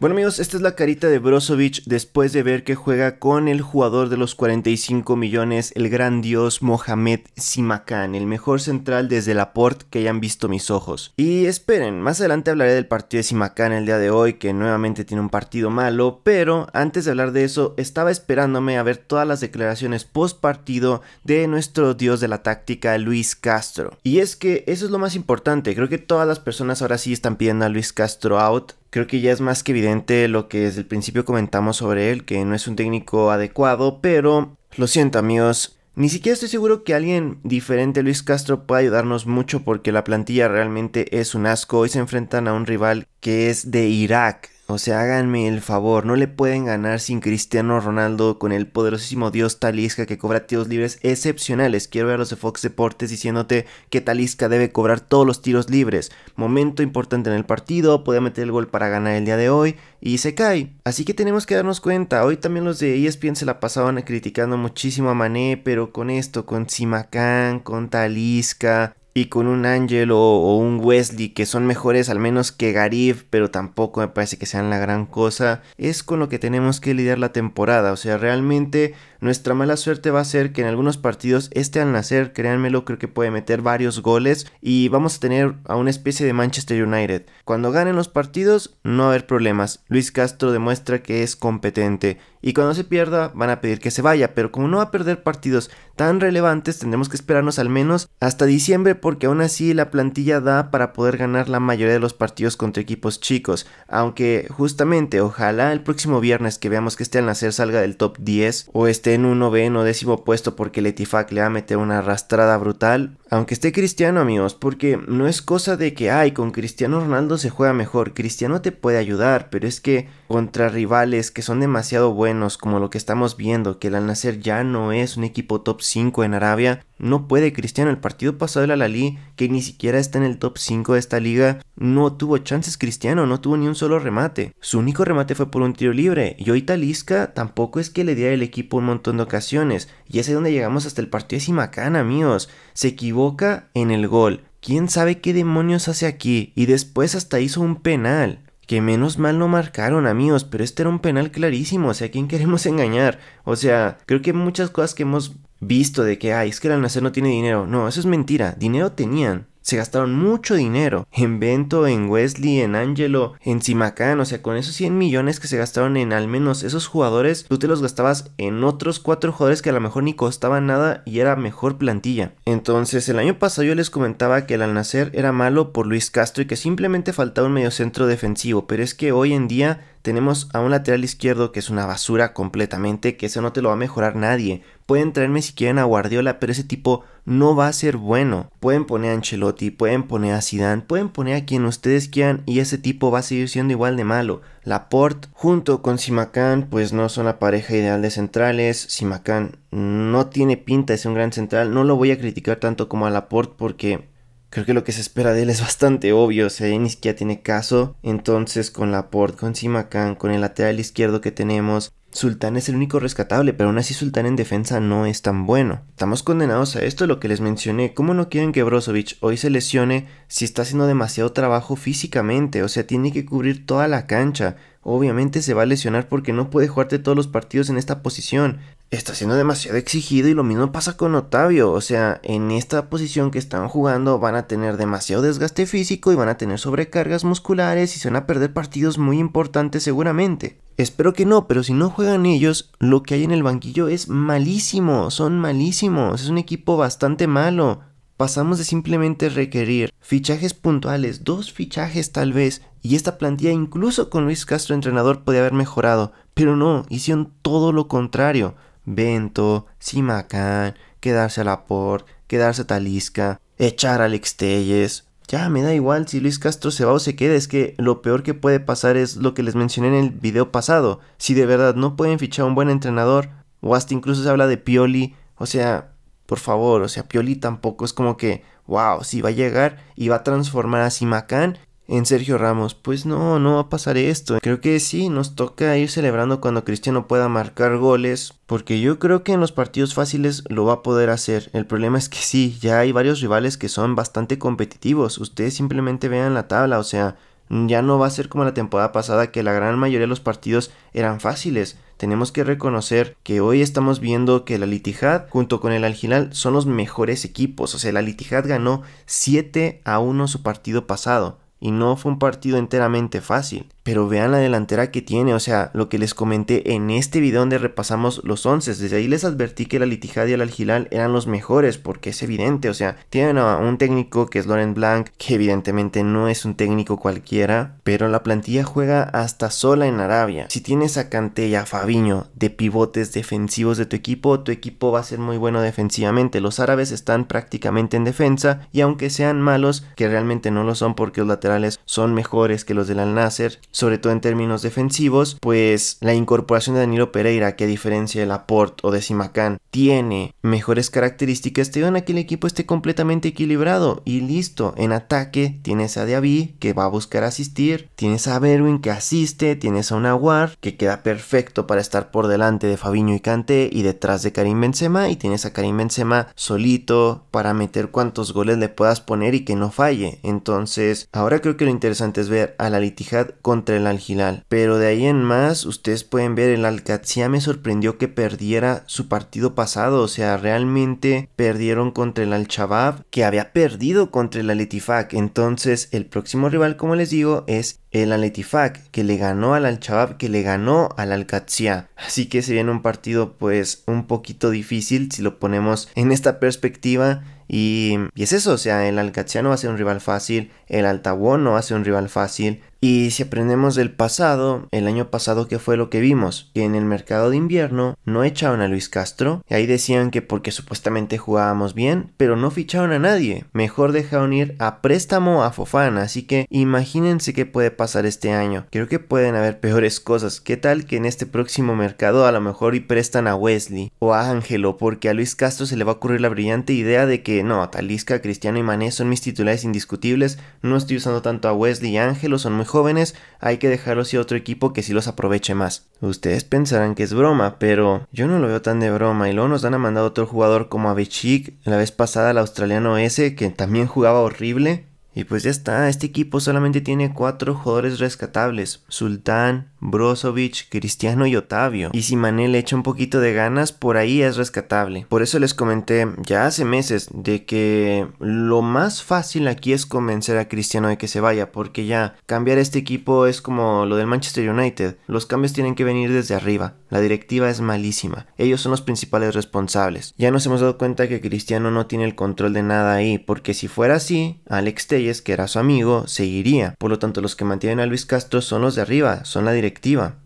Bueno amigos, esta es la carita de Brozovic después de ver que juega con el jugador de los 45 millones, el gran dios Mohamed Simakan, el mejor central desde Laporte que hayan visto mis ojos. Y esperen, más adelante hablaré del partido de Simakan el día de hoy, que nuevamente tiene un partido malo, pero antes de hablar de eso, estaba esperándome a ver todas las declaraciones post partido de nuestro dios de la táctica, Luis Castro. Y es que eso es lo más importante, creo que todas las personas ahora sí están pidiendo a Luis Castro out, Creo que ya es más que evidente lo que desde el principio comentamos sobre él, que no es un técnico adecuado, pero lo siento amigos, ni siquiera estoy seguro que alguien diferente Luis Castro pueda ayudarnos mucho porque la plantilla realmente es un asco. y se enfrentan a un rival que es de Irak. O sea, háganme el favor, no le pueden ganar sin Cristiano Ronaldo con el poderosísimo dios Talisca que cobra tiros libres excepcionales. Quiero ver a los de Fox Deportes diciéndote que Talisca debe cobrar todos los tiros libres. Momento importante en el partido, puede meter el gol para ganar el día de hoy y se cae. Así que tenemos que darnos cuenta, hoy también los de ESPN se la pasaban criticando muchísimo a Mané, pero con esto, con Simacán, con Talisca, y con un Ángel o, un Wesley que son mejores al menos que Garif... pero tampoco me parece que sean la gran cosa, es con lo que tenemos que lidiar la temporada. O sea, realmente nuestra mala suerte va a ser que en algunos partidos este al nacer, créanmelo, creo que puede meter varios goles y vamos a tener a una especie de Manchester United. Cuando ganen los partidos no va a haber problemas. Luis Castro demuestra que es competente y cuando se pierda van a pedir que se vaya, pero como no va a perder partidos, tan relevantes, tendremos que esperarnos al menos hasta diciembre porque aún así la plantilla da para poder ganar la mayoría de los partidos contra equipos chicos, aunque justamente ojalá el próximo viernes que veamos que este al nacer salga del top 10 o esté en un noveno décimo puesto porque Letifac le va a meter una arrastrada brutal aunque esté Cristiano, amigos, porque no es cosa de que, ay, con Cristiano Ronaldo se juega mejor. Cristiano te puede ayudar, pero es que contra rivales que son demasiado buenos, como lo que estamos viendo, que el al ya no es un equipo top 5 en Arabia, no puede Cristiano. El partido pasado del la ali que ni siquiera está en el top 5 de esta liga, no tuvo chances Cristiano, no tuvo ni un solo remate. Su único remate fue por un tiro libre, y hoy Talisca tampoco es que le diera el equipo un montón de ocasiones, y es ahí donde llegamos hasta el partido de Simacán, amigos. Se equivocó Boca en el gol. ¿Quién sabe qué demonios hace aquí? Y después hasta hizo un penal. Que menos mal no marcaron, amigos, pero este era un penal clarísimo. O sea, quién queremos engañar? O sea, creo que muchas cosas que hemos visto de que, ay, es que el nación no tiene dinero. No, eso es mentira. Dinero tenían. Se gastaron mucho dinero en Bento, en Wesley, en Angelo, en Simacán. O sea, con esos 100 millones que se gastaron en al menos esos jugadores, tú te los gastabas en otros cuatro jugadores que a lo mejor ni costaban nada y era mejor plantilla. Entonces, el año pasado yo les comentaba que el al nacer era malo por Luis Castro y que simplemente faltaba un mediocentro defensivo. Pero es que hoy en día tenemos a un lateral izquierdo que es una basura completamente, que eso no te lo va a mejorar nadie. Pueden traerme si quieren a Guardiola, pero ese tipo no va a ser bueno. Pueden poner a Ancelotti, pueden poner a Zidane, pueden poner a quien ustedes quieran y ese tipo va a seguir siendo igual de malo. Laporte junto con Simacán pues no son la pareja ideal de centrales. Simacán no tiene pinta de ser un gran central, no lo voy a criticar tanto como a Laporte porque Creo que lo que se espera de él es bastante obvio, o sea, ni siquiera tiene caso. Entonces con Laporte, con Simacán, con el lateral izquierdo que tenemos, Sultán es el único rescatable, pero aún así Sultán en defensa no es tan bueno. Estamos condenados a esto, lo que les mencioné. ¿Cómo no quieren que Brozovic hoy se lesione si está haciendo demasiado trabajo físicamente? O sea, tiene que cubrir toda la cancha. Obviamente se va a lesionar porque no puede jugarte todos los partidos en esta posición está siendo demasiado exigido y lo mismo pasa con Otavio. O sea, en esta posición que están jugando van a tener demasiado desgaste físico y van a tener sobrecargas musculares y se van a perder partidos muy importantes seguramente. Espero que no, pero si no juegan ellos, lo que hay en el banquillo es malísimo, son malísimos, es un equipo bastante malo. Pasamos de simplemente requerir fichajes puntuales, dos fichajes tal vez, y esta plantilla incluso con Luis Castro entrenador podía haber mejorado, pero no, hicieron todo lo contrario. Bento, Simacán, quedarse a Laporte, quedarse a Talisca, echar a Alex Telles. Ya me da igual si Luis Castro se va o se queda, es que lo peor que puede pasar es lo que les mencioné en el video pasado. Si de verdad no pueden fichar a un buen entrenador, o hasta incluso se habla de Pioli, o sea, por favor, o sea, Pioli tampoco es como que, wow, si va a llegar y va a transformar a Simacán en Sergio Ramos. Pues no, no va a pasar esto. Creo que sí, nos toca ir celebrando cuando Cristiano pueda marcar goles, porque yo creo que en los partidos fáciles lo va a poder hacer. El problema es que sí, ya hay varios rivales que son bastante competitivos. Ustedes simplemente vean la tabla, o sea, ya no va a ser como la temporada pasada que la gran mayoría de los partidos eran fáciles. Tenemos que reconocer que hoy estamos viendo que la Litijad junto con el Alginal son los mejores equipos. O sea, la Litijad ganó 7 a 1 su partido pasado y no fue un partido enteramente fácil. Pero vean la delantera que tiene, o sea, lo que les comenté en este video donde repasamos los 11. Desde ahí les advertí que la Litijad y el Algilal eran los mejores, porque es evidente, o sea, tienen a un técnico que es Loren Blanc, que evidentemente no es un técnico cualquiera, pero la plantilla juega hasta sola en Arabia. Si tienes a cantella, a Fabiño de pivotes defensivos de tu equipo, tu equipo va a ser muy bueno defensivamente. Los árabes están prácticamente en defensa y aunque sean malos, que realmente no lo son porque los laterales son mejores que los del Al-Nasser, sobre todo en términos defensivos, pues la incorporación de Danilo Pereira, que a diferencia de Laporte o de Simacán, tiene mejores características te dan a que el equipo esté completamente equilibrado y listo. En ataque tienes a Diaby que va a buscar asistir, tienes a Berwin que asiste, tienes a Unawar. que queda perfecto para estar por delante de Fabiño y Canté y detrás de Karim Benzema y tienes a Karim Benzema solito para meter cuantos goles le puedas poner y que no falle. Entonces, ahora creo que lo interesante es ver a la Litijad contra el Al pero de ahí en más ustedes pueden ver el Alcatzia me sorprendió que perdiera su partido pasado, o sea, realmente perdieron contra el Al-Shabaab, que había perdido contra el al Entonces, el próximo rival, como les digo, es el al que le ganó al Al-Shabaab, que le ganó al Al-Qadsia. Así que se viene un partido, pues, un poquito difícil si lo ponemos en esta perspectiva. Y, es eso, o sea, el al no va a ser un rival fácil, el Altabón no va a ser un rival fácil. Y si aprendemos del pasado, el año pasado que fue lo que vimos, que en el mercado de invierno no echaron a Luis Castro, y ahí decían que porque supuestamente jugábamos bien, pero no ficharon a nadie, mejor dejaron ir a préstamo a Fofana, así que imagínense qué puede pasar este año, creo que pueden haber peores cosas, qué tal que en este próximo mercado a lo mejor y prestan a Wesley o a Ángelo, porque a Luis Castro se le va a ocurrir la brillante idea de que no, Talisca, Cristiano y Mané son mis titulares indiscutibles, no estoy usando tanto a Wesley y Ángelo, son muy jóvenes, hay que dejarlos y otro equipo que sí los aproveche más. Ustedes pensarán que es broma, pero yo no lo veo tan de broma. Y luego nos dan a mandar otro jugador como a la vez pasada el australiano ese, que también jugaba horrible. Y pues ya está, este equipo solamente tiene cuatro jugadores rescatables: Sultán, Brozovic, Cristiano y Otavio. Y si Manel le echa un poquito de ganas, por ahí es rescatable. Por eso les comenté ya hace meses de que lo más fácil aquí es convencer a Cristiano de que se vaya, porque ya cambiar este equipo es como lo del Manchester United. Los cambios tienen que venir desde arriba. La directiva es malísima. Ellos son los principales responsables. Ya nos hemos dado cuenta que Cristiano no tiene el control de nada ahí, porque si fuera así, Alex Telles, que era su amigo, seguiría. Por lo tanto, los que mantienen a Luis Castro son los de arriba, son la directiva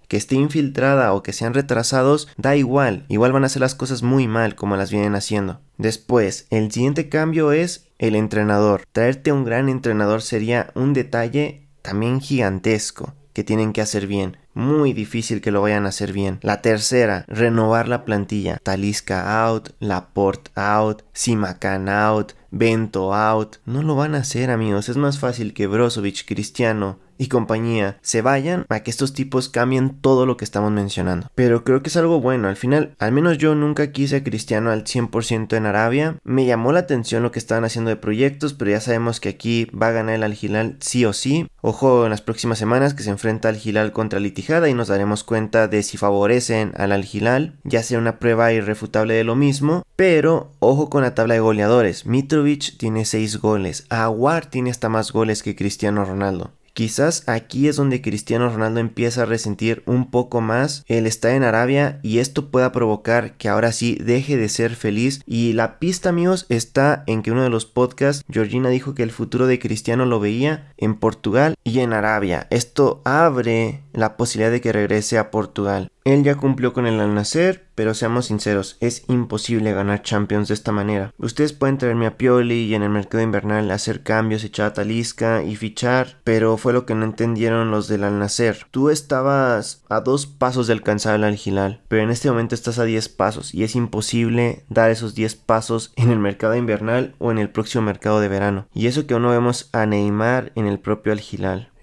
que esté infiltrada o que sean retrasados, da igual, igual van a hacer las cosas muy mal como las vienen haciendo. Después, el siguiente cambio es el entrenador. Traerte un gran entrenador sería un detalle también gigantesco que tienen que hacer bien. Muy difícil que lo vayan a hacer bien. La tercera, renovar la plantilla. Talisca out, Laporte out, Simacan out, Bento out. No lo van a hacer, amigos. Es más fácil que Brozovic, Cristiano y compañía se vayan a que estos tipos cambien todo lo que estamos mencionando. Pero creo que es algo bueno. Al final, al menos yo nunca quise a Cristiano al 100% en Arabia. Me llamó la atención lo que estaban haciendo de proyectos, pero ya sabemos que aquí va a ganar el Al Hilal sí o sí. Ojo en las próximas semanas que se enfrenta Al Hilal contra Litijada y nos daremos cuenta de si favorecen al Al Ya sea una prueba irrefutable de lo mismo, pero ojo con la tabla de goleadores. Mitrovic tiene 6 goles, Aguar tiene hasta más goles que Cristiano Ronaldo. Quizás aquí es donde Cristiano Ronaldo empieza a resentir un poco más Él está en Arabia y esto pueda provocar que ahora sí deje de ser feliz. Y la pista, amigos, está en que uno de los podcasts, Georgina dijo que el futuro de Cristiano lo veía en Portugal y en Arabia. Esto abre la posibilidad de que regrese a Portugal. Él ya cumplió con el al nacer, pero seamos sinceros, es imposible ganar Champions de esta manera. Ustedes pueden traerme a Pioli y en el mercado invernal hacer cambios, echar a Talisca y fichar, pero fue lo que no entendieron los del al nacer. Tú estabas a dos pasos de alcanzar al Algilal, pero en este momento estás a diez pasos y es imposible dar esos diez pasos en el mercado invernal o en el próximo mercado de verano. Y eso que aún no vemos a Neymar en el propio al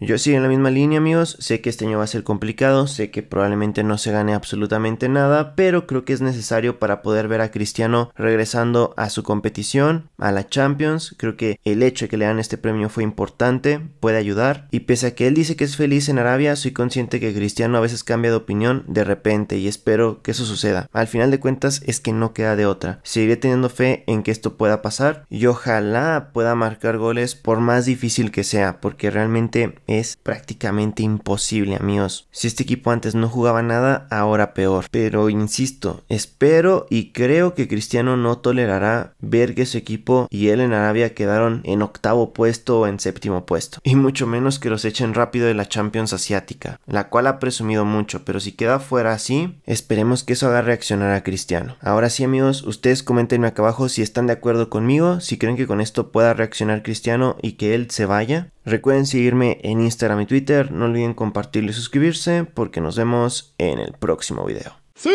yo sigo en la misma línea, amigos. Sé que este año va a ser complicado, sé que probablemente no se gane absolutamente nada, pero creo que es necesario para poder ver a Cristiano regresando a su competición, a la Champions. Creo que el hecho de que le dan este premio fue importante, puede ayudar. Y pese a que él dice que es feliz en Arabia, soy consciente que Cristiano a veces cambia de opinión de repente y espero que eso suceda. Al final de cuentas es que no queda de otra. Seguiré teniendo fe en que esto pueda pasar y ojalá pueda marcar goles por más difícil que sea, porque realmente es prácticamente imposible, amigos. Si este equipo antes no jugaba nada, ahora peor. Pero insisto, espero y creo que Cristiano no tolerará ver que su equipo y él en Arabia quedaron en octavo puesto o en séptimo puesto. Y mucho menos que los echen rápido de la Champions Asiática, la cual ha presumido mucho, pero si queda fuera así, esperemos que eso haga reaccionar a Cristiano. Ahora sí, amigos, ustedes comentenme acá abajo si están de acuerdo conmigo, si creen que con esto pueda reaccionar Cristiano y que él se vaya. Recuerden seguirme en Instagram y Twitter. No olviden compartirlo y suscribirse porque nos vemos en el próximo video. ¡Sí!